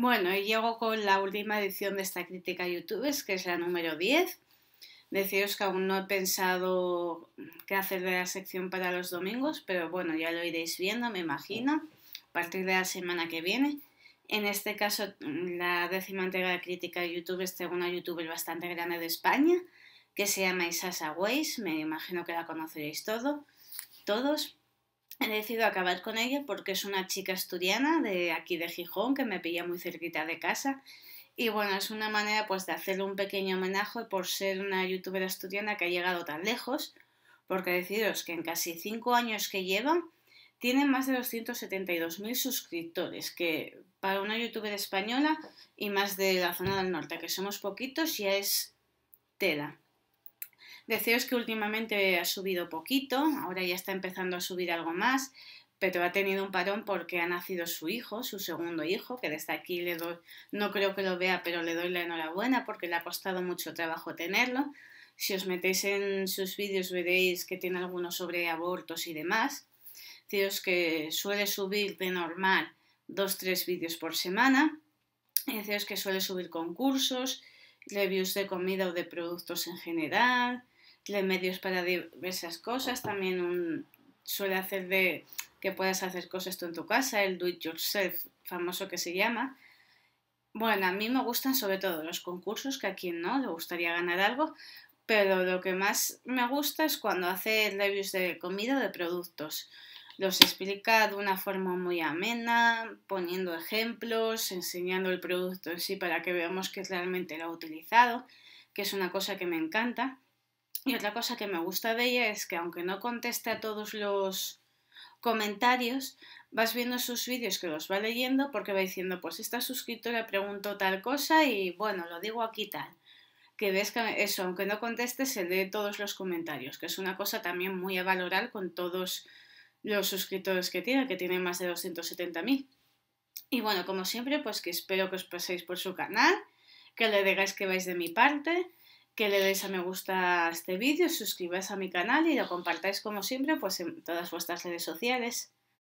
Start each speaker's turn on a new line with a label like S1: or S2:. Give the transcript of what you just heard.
S1: Bueno, y llego con la última edición de esta crítica a YouTube, que es la número 10. Deciros que aún no he pensado qué hacer de la sección para los domingos, pero bueno, ya lo iréis viendo, me imagino, a partir de la semana que viene. En este caso, la décima entrega de crítica a YouTube es de una youtuber bastante grande de España, que se llama Isasa Weiss, me imagino que la conoceréis todo, todos he decidido acabar con ella porque es una chica asturiana de aquí de Gijón que me pilla muy cerquita de casa. Y bueno, es una manera pues de hacerle un pequeño homenaje por ser una youtuber asturiana que ha llegado tan lejos, porque deciros que en casi 5 años que lleva tiene más de 272.000 suscriptores, que para una youtuber española y más de la zona del norte, que somos poquitos, ya es tela. Deseos que últimamente ha subido poquito, ahora ya está empezando a subir algo más, pero ha tenido un parón porque ha nacido su hijo, su segundo hijo, que desde aquí le doy, no creo que lo vea, pero le doy la enhorabuena porque le ha costado mucho trabajo tenerlo. Si os metéis en sus vídeos veréis que tiene algunos sobre abortos y demás. Deseos que suele subir de normal dos, tres vídeos por semana. Deseos que suele subir concursos, reviews de comida o de productos en general, medios para diversas cosas, también suele hacer de que puedas hacer cosas tú en tu casa, el do it yourself famoso que se llama. Bueno, a mí me gustan sobre todo los concursos, que a quien no le gustaría ganar algo, pero lo que más me gusta es cuando hace reviews de comida de productos. Los explica de una forma muy amena, poniendo ejemplos, enseñando el producto en sí para que veamos que realmente lo ha utilizado, que es una cosa que me encanta. Y otra cosa que me gusta de ella es que aunque no conteste a todos los comentarios, vas viendo sus vídeos que los va leyendo porque va diciendo, pues esta suscriptora pregunto tal cosa y bueno, lo digo aquí tal. Que ves que eso, aunque no conteste, se lee todos los comentarios, que es una cosa también muy a valorar con todos los suscriptores que tiene, que tiene más de 270.000. Y bueno, como siempre, pues que espero que os paséis por su canal, que le digáis que vais de mi parte que le deis a me gusta a este vídeo, suscribáis a mi canal y lo compartáis como siempre pues en todas vuestras redes sociales.